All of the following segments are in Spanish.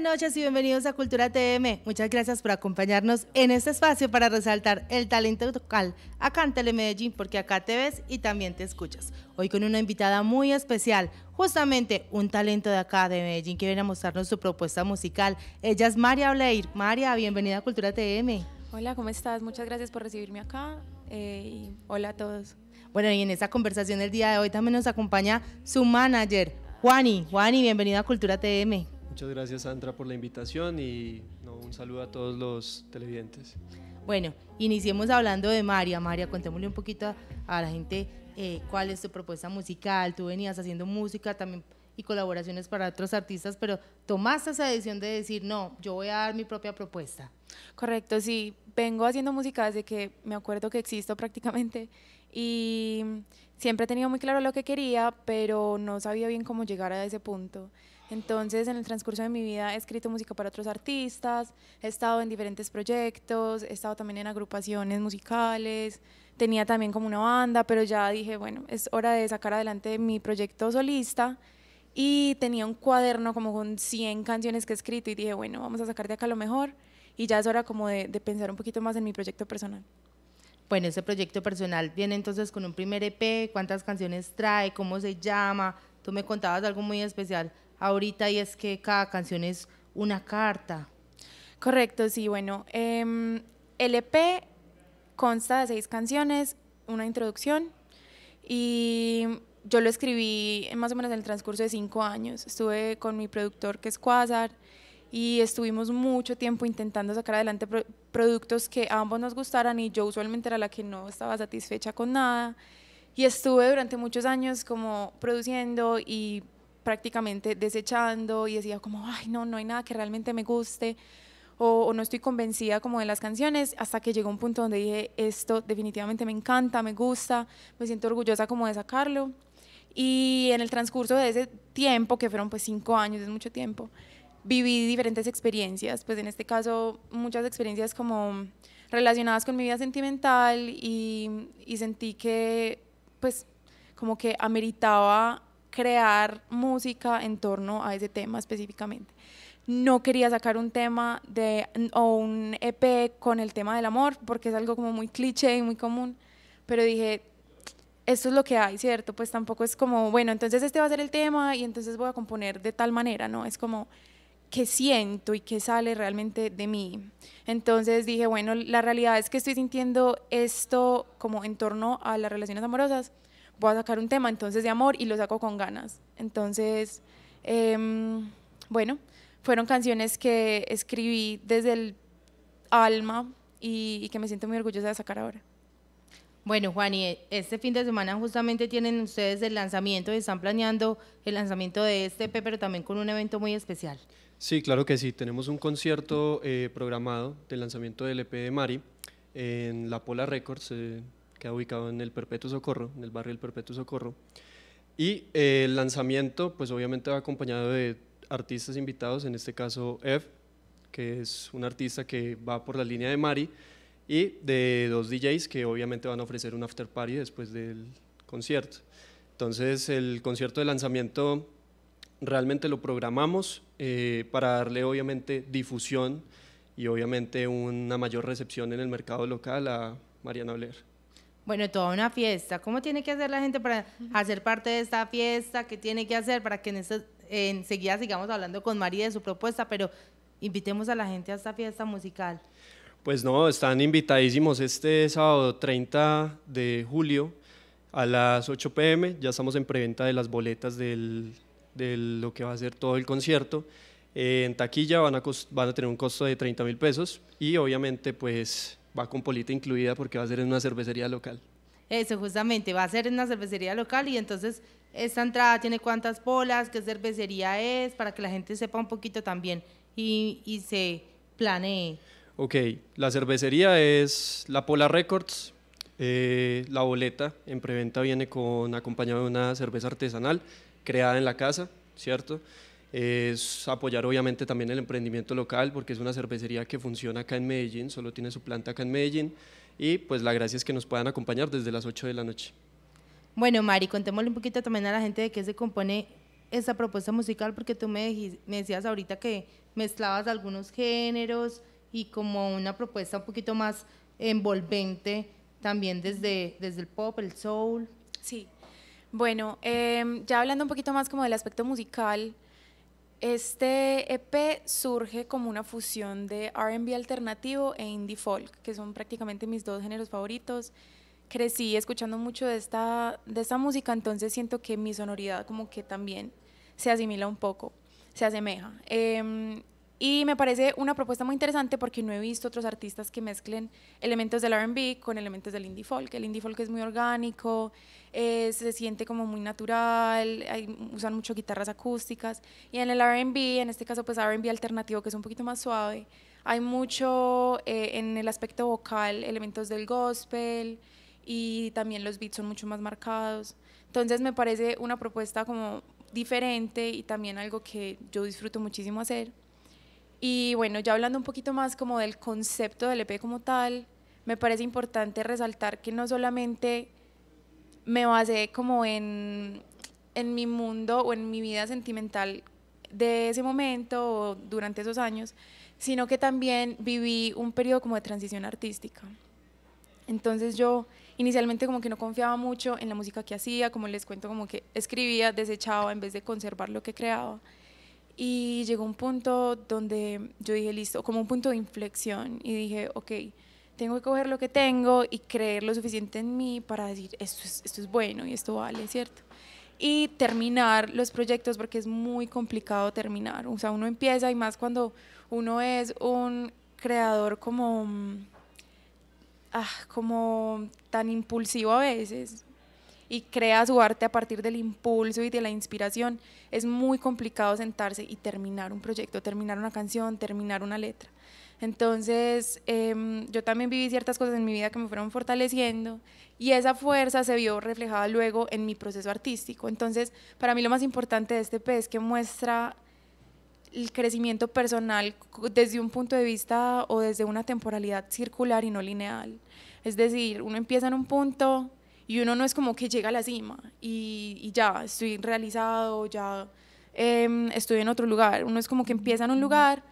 Buenas noches y bienvenidos a Cultura TM. Muchas gracias por acompañarnos en este espacio para resaltar el talento local acá en Telemedellín, porque acá te ves y también te escuchas. Hoy con una invitada muy especial, justamente un talento de acá de Medellín que viene a mostrarnos su propuesta musical. Ella es María Oleir. María, bienvenida a Cultura TM. Hola, ¿cómo estás? Muchas gracias por recibirme acá. Eh, y hola a todos. Bueno, y en esta conversación del día de hoy también nos acompaña su manager, Juani. Juani, bienvenida a Cultura TM. Muchas gracias, Sandra, por la invitación y un saludo a todos los televidentes. Bueno, iniciemos hablando de María. María, contémosle un poquito a la gente eh, cuál es tu propuesta musical. Tú venías haciendo música también y colaboraciones para otros artistas, pero tomaste esa decisión de decir, no, yo voy a dar mi propia propuesta. Correcto, sí, vengo haciendo música desde que me acuerdo que existo prácticamente y siempre he tenido muy claro lo que quería, pero no sabía bien cómo llegar a ese punto. Entonces, en el transcurso de mi vida he escrito música para otros artistas, he estado en diferentes proyectos, he estado también en agrupaciones musicales, tenía también como una banda, pero ya dije, bueno, es hora de sacar adelante mi proyecto solista y tenía un cuaderno como con 100 canciones que he escrito y dije, bueno, vamos a sacar de acá lo mejor y ya es hora como de, de pensar un poquito más en mi proyecto personal. Bueno, ese proyecto personal viene entonces con un primer EP, cuántas canciones trae, cómo se llama, tú me contabas algo muy especial ahorita y es que cada canción es una carta. Correcto, sí, bueno. Eh, el EP consta de seis canciones, una introducción y yo lo escribí más o menos en el transcurso de cinco años. Estuve con mi productor que es Quasar y estuvimos mucho tiempo intentando sacar adelante productos que a ambos nos gustaran y yo usualmente era la que no estaba satisfecha con nada y estuve durante muchos años como produciendo y prácticamente desechando y decía como, ay, no, no hay nada que realmente me guste o, no estoy convencida como de las canciones, hasta que llegó un punto donde dije, esto definitivamente me encanta, me gusta, me siento orgullosa como de sacarlo. Y en el transcurso de ese tiempo, que fueron pues cinco años, es mucho tiempo, viví diferentes experiencias, pues en este caso muchas experiencias como relacionadas con mi vida sentimental y, y sentí que pues como que ameritaba crear música en torno a ese tema específicamente. No quería sacar un tema de, o un EP con el tema del amor, porque es algo como muy cliché y muy común, pero dije, esto es lo que hay, ¿cierto? Pues tampoco es como, bueno, entonces este va a ser el tema y entonces voy a componer de tal manera, ¿no? Es como, que siento y que sale realmente de mí. Entonces dije, bueno, la realidad es que estoy sintiendo esto como en torno a las relaciones amorosas. Voy a sacar un tema entonces de amor y lo saco con ganas. Entonces, em, bueno, fueron canciones que escribí desde el alma y, que me siento muy orgullosa de sacar ahora. Bueno, Juan, y este fin de semana justamente tienen ustedes el lanzamiento y están planeando el lanzamiento de este EP, pero también con un evento muy especial. Sí, claro que sí. Tenemos un concierto eh, programado del lanzamiento del EP de Mari en La Pola Records, eh, que ha ubicado en el Perpetuo Socorro, en el barrio del Perpetuo Socorro. Y eh, el lanzamiento, pues obviamente va acompañado de artistas invitados, en este caso F, que es un artista que va por la línea de Mari, y de dos DJs que obviamente van a ofrecer un after party después del concierto. Entonces, el concierto de lanzamiento realmente lo programamos eh, para darle obviamente difusión y obviamente una mayor recepción en el mercado local a Mariana Oler. Bueno, toda una fiesta. ¿Cómo tiene que hacer la gente para hacer parte de esta fiesta? ¿Qué tiene que hacer para que en enseguida sigamos hablando con María de su propuesta? Pero invitemos a la gente a esta fiesta musical. Pues no, están invitadísimos este sábado 30 de julio a las 8 pm. Ya estamos en preventa de las boletas del de lo que va a ser todo el concierto. Eh, en taquilla van a, van a tener un costo de 30 mil pesos y obviamente pues va con polita incluida porque va a ser en una cervecería local. Eso, justamente, va a ser en una cervecería local y entonces esta entrada tiene cuántas polas, qué cervecería es, para que la gente sepa un poquito también y, se planee. Ok, la cervecería es la Pola Records, eh, la boleta en preventa viene con acompañada de una cerveza artesanal creada en la casa, ¿cierto? Es apoyar obviamente también el emprendimiento local porque es una cervecería que funciona acá en Medellín, solo tiene su planta acá en Medellín y pues la gracia es que nos puedan acompañar desde las 8 de la noche. Bueno, Mari, contémosle un poquito también a la gente de qué se compone esa propuesta musical porque tú me, me decías ahorita que mezclabas algunos géneros y como una propuesta un poquito más envolvente también desde, desde el pop, el soul. Sí, bueno, em, ya hablando un poquito más como del aspecto musical, este EP surge como una fusión de RB alternativo e indie folk, que son prácticamente mis dos géneros favoritos. Crecí escuchando mucho de esta, de esta música, entonces siento que mi sonoridad como que también se asimila un poco, se asemeja. Em, y me parece una propuesta muy interesante porque no he visto otros artistas que mezclen elementos del RB con elementos del indie folk. El indie folk es muy orgánico, eh, se siente como muy natural, usan mucho guitarras acústicas. Y en el RB, en este caso pues RB alternativo que es un poquito más suave, hay mucho eh, en el aspecto vocal, elementos del gospel y también los beats son mucho más marcados. Entonces me parece una propuesta como diferente y también algo que yo disfruto muchísimo hacer y bueno, ya hablando un poquito más como del concepto del EP como tal, me parece importante resaltar que no solamente me basé como en, mi mundo o en mi vida sentimental de ese momento o durante esos años, sino que también viví un periodo como de transición artística. Entonces yo inicialmente como que no confiaba mucho en la música que hacía, como les cuento, como que escribía, desechaba en vez de conservar lo que creaba. Y llegó un punto donde yo dije, listo, como un punto de inflexión y dije, ok, tengo que coger lo que tengo y creer lo suficiente en mí para decir, esto es, esto es bueno y esto vale, ¿cierto? Y terminar los proyectos porque es muy complicado terminar. O sea, uno empieza y más cuando uno es un creador como, mm, ah, como tan impulsivo a veces y crea su arte a partir del impulso y de la inspiración, es muy complicado sentarse y terminar un proyecto, terminar una canción, terminar una letra. Entonces, em, yo también viví ciertas cosas en mi vida que me fueron fortaleciendo y esa fuerza se vio reflejada luego en mi proceso artístico. Entonces, para mí lo más importante de este P es que muestra el crecimiento personal desde un punto de vista o desde una temporalidad circular y no lineal. Es decir, uno empieza en un punto, y uno no es como que llega a la cima y, ya estoy realizado, ya em, estoy en otro lugar. Uno es como que empieza en un lugar,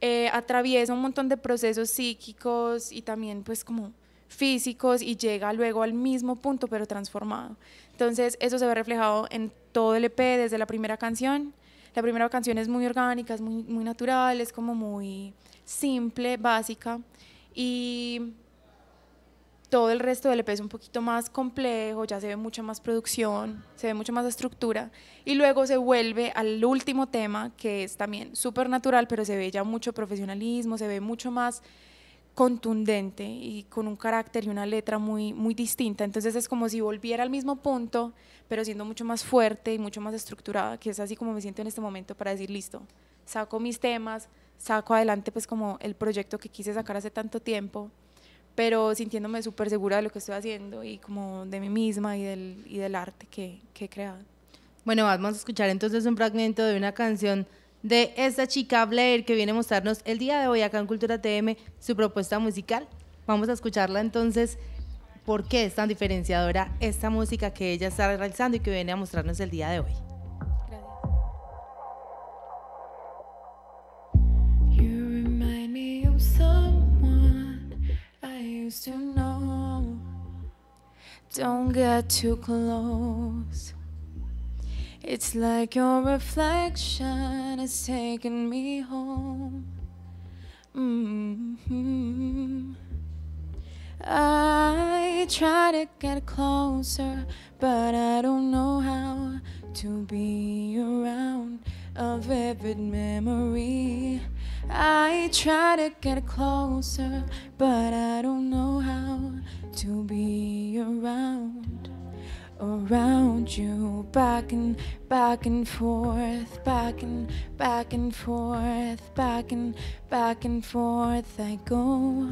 eh, atraviesa un montón de procesos psíquicos y también pues como físicos y llega luego al mismo punto pero transformado. Entonces eso se ve reflejado en todo el EP desde la primera canción. La primera canción es muy orgánica, es muy, muy natural, es como muy simple, básica y todo el resto del EP es un poquito más complejo, ya se ve mucha más producción, se ve mucha más estructura y luego se vuelve al último tema que es también súper natural, pero se ve ya mucho profesionalismo, se ve mucho más contundente y con un carácter y una letra muy, muy distinta. Entonces es como si volviera al mismo punto, pero siendo mucho más fuerte y mucho más estructurada, que es así como me siento en este momento para decir, listo, saco mis temas, saco adelante pues como el proyecto que quise sacar hace tanto tiempo pero sintiéndome súper segura de lo que estoy haciendo y como de mí misma y del, y del arte que, que he creado. Bueno, vamos a escuchar entonces un fragmento de una canción de esta chica Blair que viene a mostrarnos el día de hoy acá en Cultura TM su propuesta musical. Vamos a escucharla entonces. ¿Por qué es tan diferenciadora esta música que ella está realizando y que viene a mostrarnos el día de hoy? Gracias. used to know. Don't get too close. It's like your reflection is taking me home. Mm hmm I try to get closer, but I don't know how to be around a vivid memory. I try to get closer, but I don't know how to be around, around you. Back and back and forth, back and back and forth, back and back and forth I go.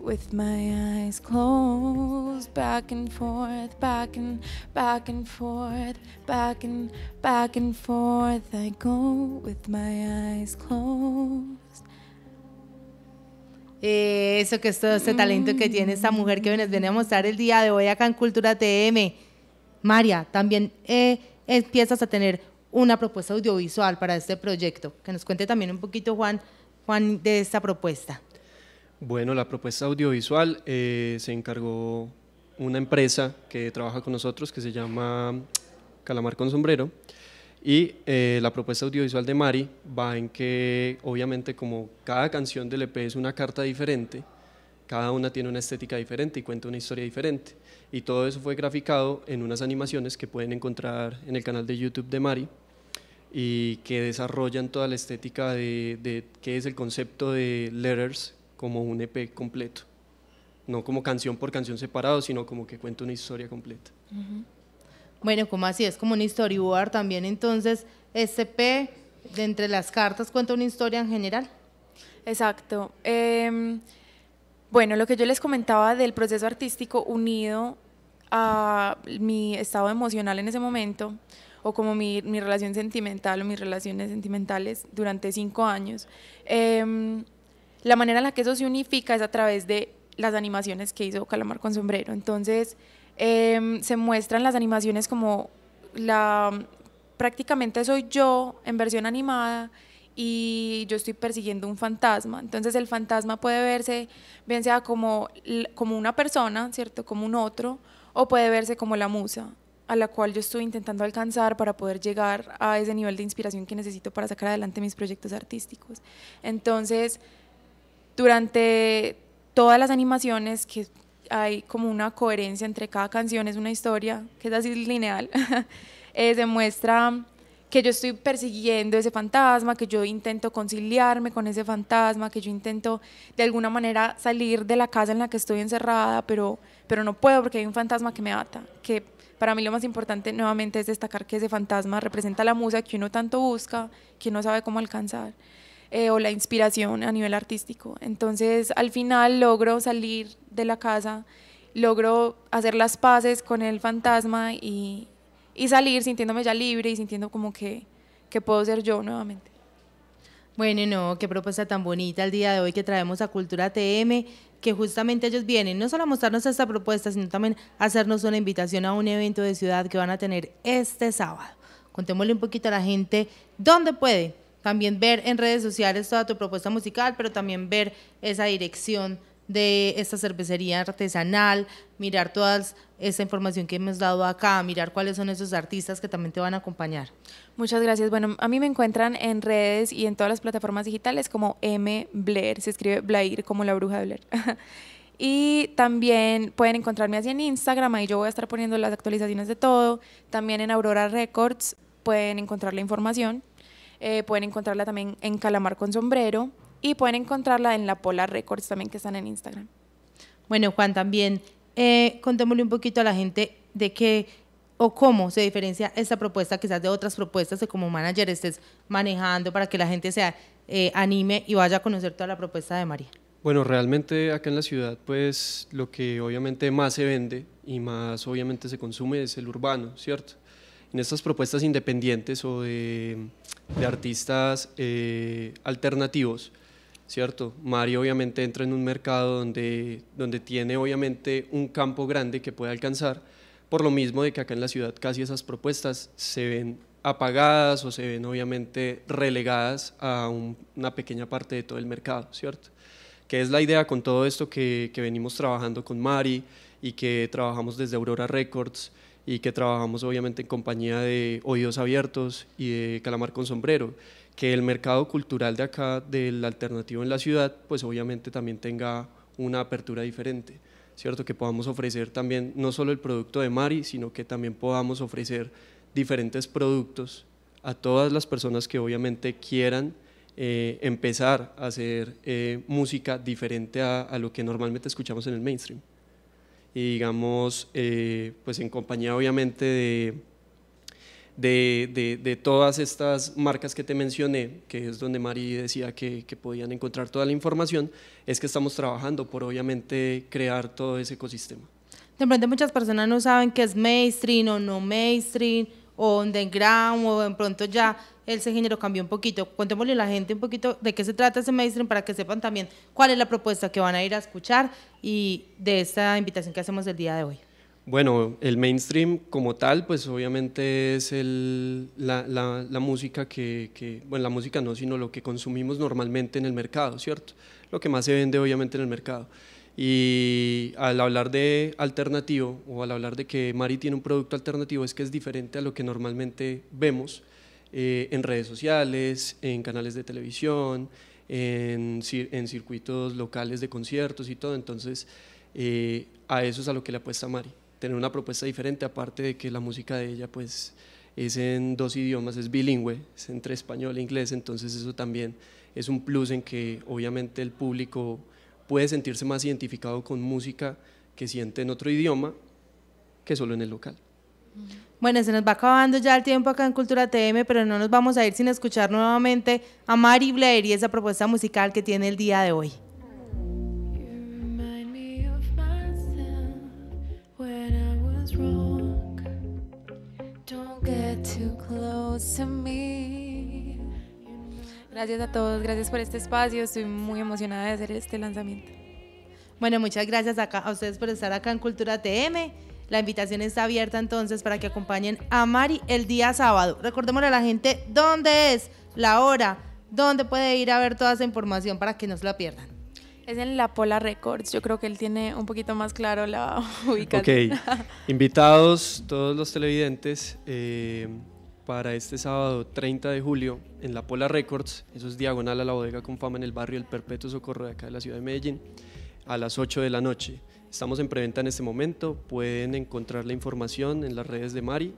With my eyes closed, back and forth, back and back and forth, back and back and forth I go with my eyes closed. Eh, eso que es todo este talento que tiene esta mujer que nos viene a mostrar el día de hoy acá en Cultura TM. María, también eh, empiezas a tener una propuesta audiovisual para este proyecto. Que nos cuente también un poquito, Juan, Juan de esta propuesta. Bueno, la propuesta audiovisual eh, se encargó una empresa que trabaja con nosotros que se llama Calamar con Sombrero. Y eh, la propuesta audiovisual de Mari va en que, obviamente, como cada canción del EP es una carta diferente, cada una tiene una estética diferente y cuenta una historia diferente. Y todo eso fue graficado en unas animaciones que pueden encontrar en el canal de YouTube de Mari y que desarrollan toda la estética de, qué es el concepto de Letters como un EP completo. No como canción por canción separado, sino como que cuenta una historia completa. Bueno, como así? Es como un storyboard también. Entonces, SP, este de entre las cartas, cuenta una historia en general. Exacto. Em, bueno, lo que yo les comentaba del proceso artístico unido a mi estado emocional en ese momento, o como mi, relación sentimental o mis relaciones sentimentales durante cinco años, em, la manera en la que eso se unifica es a través de las animaciones que hizo Calamar con Sombrero. Entonces, Em, se muestran las animaciones como prácticamente soy yo en versión animada y yo estoy persiguiendo un fantasma. Entonces el fantasma puede verse bien sea como, como una persona, ¿cierto? Como un otro, o puede verse como la musa a la cual yo estoy intentando alcanzar para poder llegar a ese nivel de inspiración que necesito para sacar adelante mis proyectos artísticos. Entonces, durante todas las animaciones, que hay como una coherencia entre cada canción, es una historia que es así lineal, demuestra eh, que yo estoy persiguiendo ese fantasma, que yo intento conciliarme con ese fantasma, que yo intento de alguna manera salir de la casa en la que estoy encerrada, pero, pero no puedo porque hay un fantasma que me ata, que para mí lo más importante nuevamente es destacar que ese fantasma representa la musa que uno tanto busca, que no sabe cómo alcanzar. Eh, o la inspiración a nivel artístico. Entonces al final logro salir de la casa, logro hacer las paces con el fantasma y, salir sintiéndome ya libre y sintiendo como que, que puedo ser yo nuevamente. Bueno, no, qué propuesta tan bonita el día de hoy que traemos a Cultura TM, que justamente ellos vienen no solo a mostrarnos esta propuesta, sino también a hacernos una invitación a un evento de ciudad que van a tener este sábado. Contémosle un poquito a la gente dónde puede también ver en redes sociales toda tu propuesta musical, pero también ver esa dirección de esta cervecería artesanal, mirar toda esa información que hemos dado acá, mirar cuáles son esos artistas que también te van a acompañar. Muchas gracias. Bueno, a mí me encuentran en redes y en todas las plataformas digitales como M. Blair, se escribe Blair como la bruja de Blair. Y también pueden encontrarme así en Instagram, ahí yo voy a estar poniendo las actualizaciones de todo. También en Aurora Records pueden encontrar la información. Eh, pueden encontrarla también en Calamar con Sombrero y pueden encontrarla en La Pola Records también que están en Instagram. Bueno, Juan, también eh, contémosle un poquito a la gente de qué o cómo se diferencia esta propuesta quizás de otras propuestas que como manager estés manejando para que la gente se eh, anime y vaya a conocer toda la propuesta de María. Bueno, realmente acá en la ciudad, pues lo que obviamente más se vende y más obviamente se consume es el urbano, ¿cierto? en estas propuestas independientes o de, artistas eh, alternativos, ¿cierto? Mari obviamente entra en un mercado donde, donde tiene obviamente un campo grande que puede alcanzar, por lo mismo de que acá en la ciudad casi esas propuestas se ven apagadas o se ven obviamente relegadas a una pequeña parte de todo el mercado, ¿cierto? Que es la idea con todo esto que, que venimos trabajando con Mari y que trabajamos desde Aurora Records, y que trabajamos obviamente en compañía de Oídos Abiertos y de Calamar con Sombrero, que el mercado cultural de acá, del alternativo en la ciudad, pues obviamente también tenga una apertura diferente, ¿cierto? Que podamos ofrecer también no solo el producto de Mari, sino que también podamos ofrecer diferentes productos a todas las personas que obviamente quieran eh, empezar a hacer eh, música diferente a lo que normalmente escuchamos en el mainstream y digamos, eh, pues en compañía obviamente de, de, de, todas estas marcas que te mencioné, que es donde Mari decía que, que, podían encontrar toda la información, es que estamos trabajando por obviamente crear todo ese ecosistema. De repente muchas personas no saben qué es mainstream o no mainstream, o underground o en pronto ya ese género cambió un poquito. Contémosle a la gente un poquito de qué se trata ese mainstream para que sepan también cuál es la propuesta que van a ir a escuchar y de esta invitación que hacemos el día de hoy. Bueno, el mainstream como tal, pues obviamente es el, la, la, la, música que, que, bueno, la música no, sino lo que consumimos normalmente en el mercado, ¿cierto? Lo que más se vende obviamente en el mercado. Y al hablar de alternativo o al hablar de que Mari tiene un producto alternativo es que es diferente a lo que normalmente vemos eh, en redes sociales, en canales de televisión, en, circuitos locales de conciertos y todo. Entonces, eh, a eso es a lo que le apuesta Mari, tener una propuesta diferente, aparte de que la música de ella pues es en dos idiomas, es bilingüe, es entre español e inglés, entonces eso también es un plus en que obviamente el público puede sentirse más identificado con música que siente en otro idioma que solo en el local. Bueno, se nos va acabando ya el tiempo acá en Cultura TM, pero no nos vamos a ir sin escuchar nuevamente a Mari Blair y esa propuesta musical que tiene el día de hoy. Gracias a todos, gracias por este espacio. Estoy muy emocionada de hacer este lanzamiento. Bueno, muchas gracias a, ustedes por estar acá en Cultura TM. La invitación está abierta entonces para que acompañen a Mari el día sábado. Recordémosle a la gente dónde es, la hora, dónde puede ir a ver toda esa información para que no se la pierdan. Es en La Pola Records. Yo creo que él tiene un poquito más claro la ubicación. Ok. Invitados, todos los televidentes. Eh, para este sábado 30 de julio en la Pola Records, eso es diagonal a la bodega con fama en el barrio El Perpetuo Socorro de acá de la ciudad de Medellín, a las 8 de la noche. Estamos en preventa en este momento, pueden encontrar la información en las redes de Mari,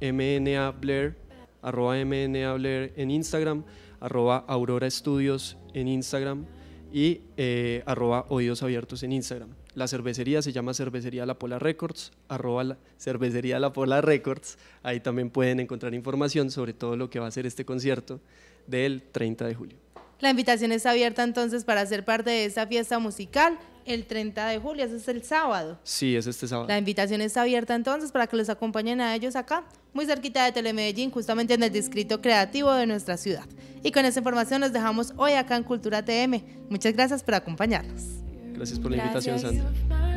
MNA Blair, arroba MNA Blair en Instagram, arroba Aurora Studios en Instagram y eh, arroba Oídos Abiertos en Instagram. La cervecería se llama Cervecería La Pola Records, arroba la Cervecería La Pola Records. Ahí también pueden encontrar información sobre todo lo que va a ser este concierto del 30 de julio. La invitación está abierta entonces para ser parte de esta fiesta musical el 30 de julio, ese es el sábado. Sí, es este sábado. La invitación está abierta entonces para que los acompañen a ellos acá, muy cerquita de Telemedellín, justamente en el distrito creativo de nuestra ciudad. Y con esa información nos dejamos hoy acá en Cultura TM. Muchas gracias por acompañarnos. Gracias por la invitación, Sandra.